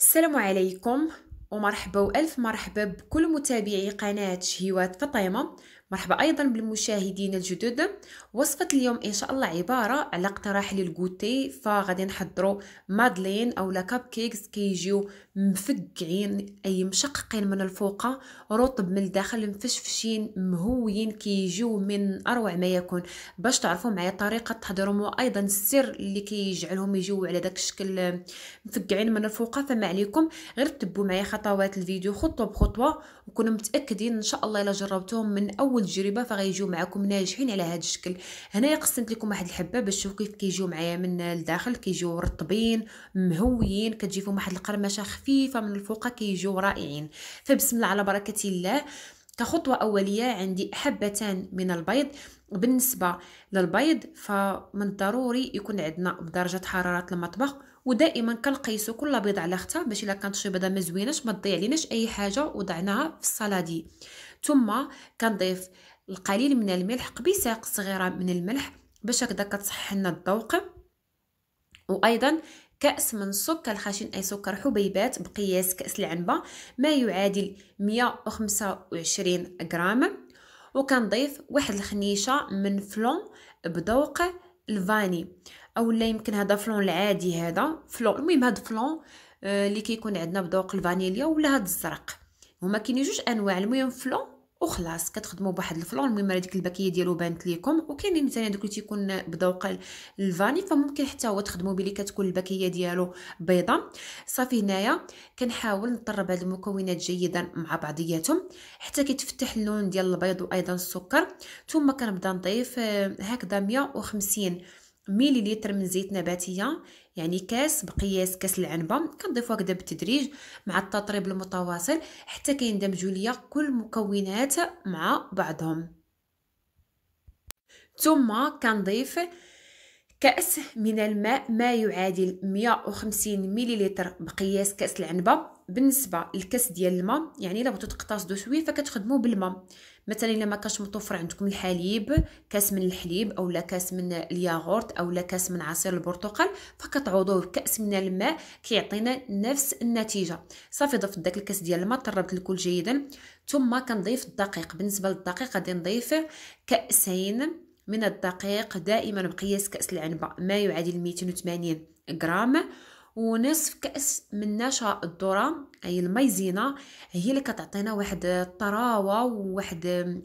السلام عليكم ومرحبا والف مرحبا بكل متابعي قناه شهيوات فطيمه مرحبا ايضا بالمشاهدين الجدد وصفه اليوم ان شاء الله عباره على اقتراح للكوتي فغادي نحضروا مادلين لا كاب كيكس كيجيو مفقعين اي مشققين من الفوق رطب من الداخل مفشفشين مهويين كيجيو من اروع ما يكون باش تعرفوا معايا طريقه تحضرهم وايضا السر اللي كيجعلهم يجيو على داك الشكل مفقعين من الفوق فما عليكم غير تبوا معايا خطوات الفيديو خطوه بخطوه وكونوا متاكدين ان شاء الله الا جربتوهم من اول اول تجربه فغيجيو معكم ناجحين على هذا الشكل هنا قسمت لكم واحد الحبه باش تشوفوا كيف كيجيو معايا من الداخل كيجيو رطبين مهويين كتجي فيهم واحد القرمشه خفيفه من الفوق كيجيو رائعين فبسم الله على بركه الله كخطوة أولية عندي حبتان من البيض بالنسبة للبيض فمن الضروري يكون عندنا بدرجة حرارة المطبخ ودائما كنقيسو كل بيضه على اختها باش الا كانت شي بيضه ما زويناش ما تضيع ليناش اي حاجه وضعناها في الصلادي ثم كنضيف القليل من الملح قبيسه صغيره من الملح باش هكذا كتصحح لنا الذوق وايضا كأس من السكر الخشن أي سكر حبيبات بقياس كأس العنبة ما يعادل 125 غرام وكنضيف واحد الخنيشة من فلون بذوق الفاني او لا يمكن هذا فلون العادي هذا فلون المهم هذا فلون آه، اللي كيكون عندنا بذوق الفانيليا ولا هذا الزرق هما كاينين جوج انواع المهم فلون وخلاص كتخدموا بواحد الفلون المهم هذيك البكيه ديالو بانت ليكم وكاينين ثاني دوك اللي تيكون بذوق الفاني فممكن حتى هو تخدموا بلي كتكون البكيه ديالو بيضه صافي هنايا كنحاول نطرب هاد المكونات جيدا مع بعضياتهم حتى كيتفتح اللون ديال البيض وايضا السكر ثم كنبدا نضيف آه، هكذا 150 مليليتر من زيت نباتيه يعني كاس بقياس كاس العنبه كنضيفو هكذا بالتدريج مع التطريب المتواصل حتى كيندمجوا ليا كل المكونات مع بعضهم ثم كنضيف كأس من الماء ما يعادل 150 مليلتر بقياس كأس العنبة بالنسبة للكأس ديال الماء يعني إلا بغيتو تقتصدو شوية فكتخدمو بالماء مثلا إلا ما كاش متوفر عندكم الحليب كأس من الحليب أولا كأس من الياغورت أولا كأس من عصير البرتقال فكتعوضوه بكأس من الماء كيعطينا نفس النتيجة صافي ضفت داك الكأس ديال الماء طربت الكل جيدا ثم كنضيف الدقيق بالنسبة للدقيق غادي نضيف كأسين من الدقيق دائما بقياس كأس العنبة ما يعادل 280 غرام ونصف كاس من نشا الذره اي المايزينا هي اللي كتعطينا واحد الطراوه وواحد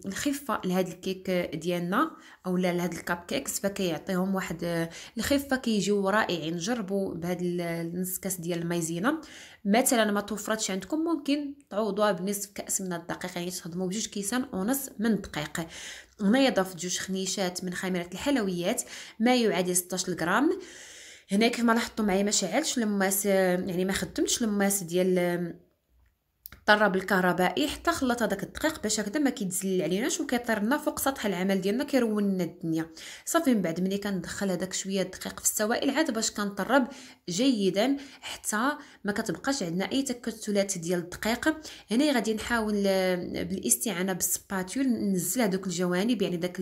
الخفه لهاد الكيك ديالنا اولا لهاد الكاب كيكس فكيعطيهم واحد الخفه كيجيو رائعين جربوا بهاد النص كاس ديال المايزينا مثلا ما توفرتش عندكم ممكن تعوضوها بنصف كاس من الدقيق يعني تخدموا بجوج كيسان ونص من دقيق هنا ضفت جوج خنيشات من خميره الحلويات ما يعادل 16 غرام هنا كيف ما لاحظتوا معايا ما شعلش لماس يعني ما خدمتش لماس ديال طرب الكهربائي حتى خلط هذاك الدقيق باش هكذا ما كيتزل عليناش وكيطير لنا فوق سطح العمل ديالنا كيرون لنا الدنيا صافي من بعد ملي كندخل هذاك شويه الدقيق في السوائل عاد باش كنطرب جيدا حتى ما كتبقاش عندنا اي تكتلات ديال الدقيق هنا غادي نحاول آه، بالاستعانه بالسباتول ننزل هذوك الجوانب يعني داك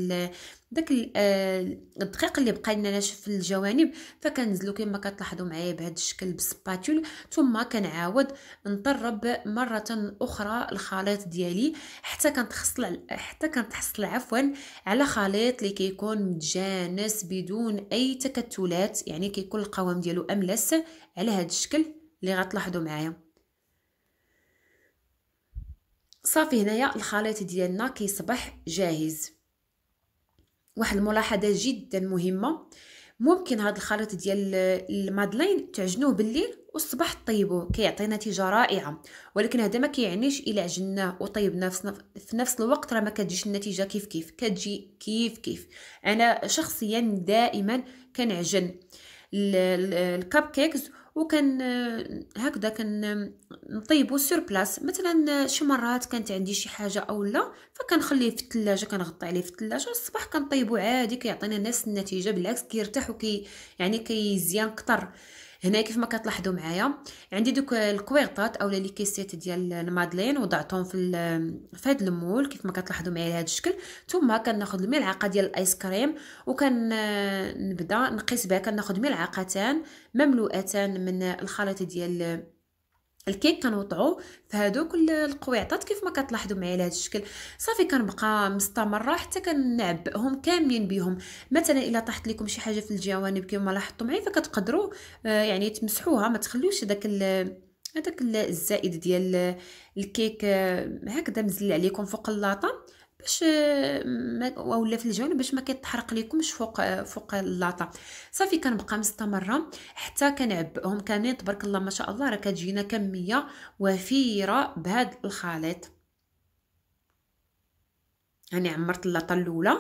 داك آه، الدقيق اللي بقى لنا ناشف في الجوانب فكنزلو كما كتلاحظوا معايا بهذا الشكل بالسباتول ثم كنعاود نطرب مره اخرى الخليط ديالي حتى كنتحصل حتى كنتحصل عفوا على خليط اللي كيكون متجانس بدون اي تكتلات يعني كيكون القوام ديالو املس على هذا الشكل اللي غتلاحظوا معايا صافي هنايا الخليط ديالنا كيصبح جاهز واحد الملاحظه جدا مهمه ممكن هذا الخليط ديال المادلين تعجنوه بالليل والصباح طيبوه كيعطي نتيجه رائعه ولكن هذا ما كيعنيش الا عجناه وطيبنا في نفس الوقت راه ما كتجيش النتيجه كيف كيف كتجي كيف كيف انا شخصيا دائما كنعجن الكاب كيكز وكان هكذا كان نطيبو سور بلاس مثلا شي مرات كانت عندي شي حاجه او لا فكنخليه في الثلاجه كنغطي عليه في الثلاجه الصباح كنطيبو عادي كيعطينا نفس النتيجه بالعكس كيرتاح وكي يعني كيزيان كتر هنا كيف ما كتلاحظوا معايا عندي دوك الكويرطات اولا لي كيسيت ديال المادلين وضعتهم في في هذا المول كيف ما كتلاحظوا معايا هذا الشكل ثم كناخذ الملعقه ديال الايس كريم وكنبدا نقيس بها كناخذ ملعقتان مملوءتان من الخليط ديال الكيك كنوضعوه فهادوك القويعطات كيف ما كتلاحظوا معايا على الشكل صافي كنبقى مستمره حتى كنعبئهم كاملين بهم مثلا الا طاحت لكم شي حاجه في الجوانب كما لاحظتوا معايا فكتقدروا آه، يعني تمسحوها ما تخليوش داك هذاك الزائد ديال الكيك آه، هكذا مزل عليكم فوق اللاطه باش ولا في الجوانب باش ما كيتحرق ليكمش فوق فوق اللاطه صافي كنبقى مستمره حتى كنعبئهم كانين تبارك الله ما شاء الله راه كتجينا كميه وفيره بهذا الخليط يعني عمرت اللاطه الاولى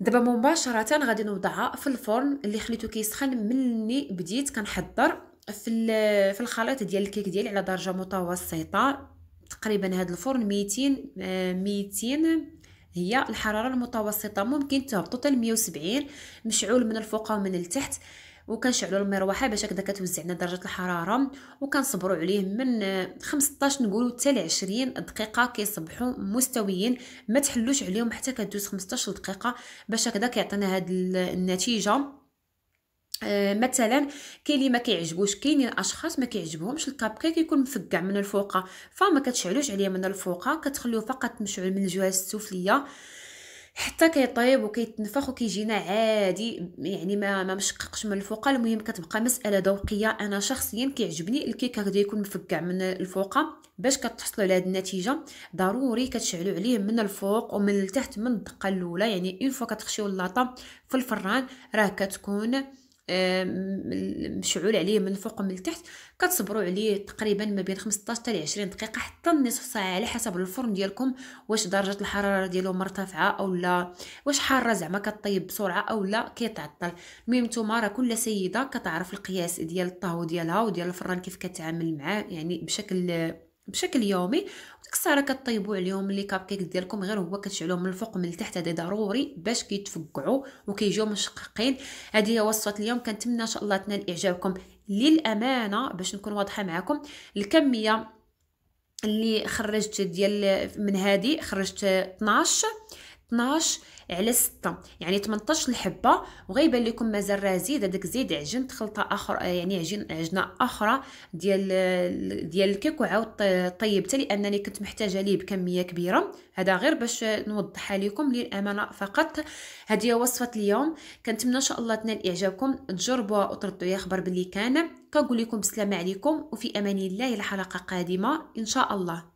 دابا مباشره غادي نوضعها في الفرن اللي خليته كيسخن مني بديت كنحضر في في الخليط ديال الكيك ديالي على درجه متوسطه تقريبا هذا الفرن 200 200 آه، هي الحراره المتوسطه ممكن تهبطوا حتى ل 170 مشعول من الفوق ومن التحت وكنشعلوا المروحه باش هكذا كتوزع لنا درجه الحراره وكنصبروا عليه من 15 آه، نقولوا حتى ل 20 دقيقه كيصبحوا مستويين ما تحلوش عليهم حتى كدوز 15 دقيقه باش هكذا كيعطينا هاد النتيجه آه مثلا كاين اللي ما كيعجبوش كاينين اشخاص ما كيعجبهمش الكاب كيك يكون مفقع من الفوق فما كتشعلوش عليه من الفوق كتخليوه فقط مشعل من الجهه السفليه حتى كيطيب وكيتنفخ وكيجينا عادي يعني ما ما مشققش من الفوق المهم كتبقى مساله ذوقيه انا شخصيا كيعجبني الكيك هكذا يكون مفقع من الفوق باش كتحصلوا على هذه النتيجه ضروري كتشعلوا عليه من الفوق ومن التحت من الدقه الاولى يعني اون فوا كتخشيو اللاطه في الفران راه كتكون مشعول عليه من الفوق ومن التحت كتصبروا عليه تقريبا ما بين 15 حتى 20 دقيقه حتى نصف ساعه على حسب الفرن ديالكم واش درجه الحراره ديالو مرتفعه او لا واش حاره زعما كطيب بسرعه او لا كيتعطل المهم نتوما راه كل سيده كتعرف القياس ديال الطهو ديالها وديال الفران كيف كتعامل معاه يعني بشكل بشكل يومي وديك الساعه كطيبوا عليهم لي كاب كيك ديالكم غير هو كتشعلوهم من الفوق من التحت هذا ضروري باش كيتفقعوا وكيجيو مشققين هذه هي وصفه اليوم كنتمنى ان شاء الله تنال اعجابكم للامانه باش نكون واضحه معكم الكميه اللي خرجت ديال من هذه خرجت 12 12 على 6 يعني 18 الحبه وغيبان لكم مازال زيد هذاك زيد عجنت خلطه اخر يعني عجن عجنه اخرى ديال ديال الكيك وعاود طيبتها لانني كنت محتاجه ليه بكميه كبيره هذا غير باش نوضحها لكم للامانه فقط هذه وصفه اليوم كنتمنى ان شاء الله تنال اعجابكم تجربوها وتردوا يا خبر باللي كان كنقول لكم بسلامه عليكم وفي امان الله الحلقه قادمه ان شاء الله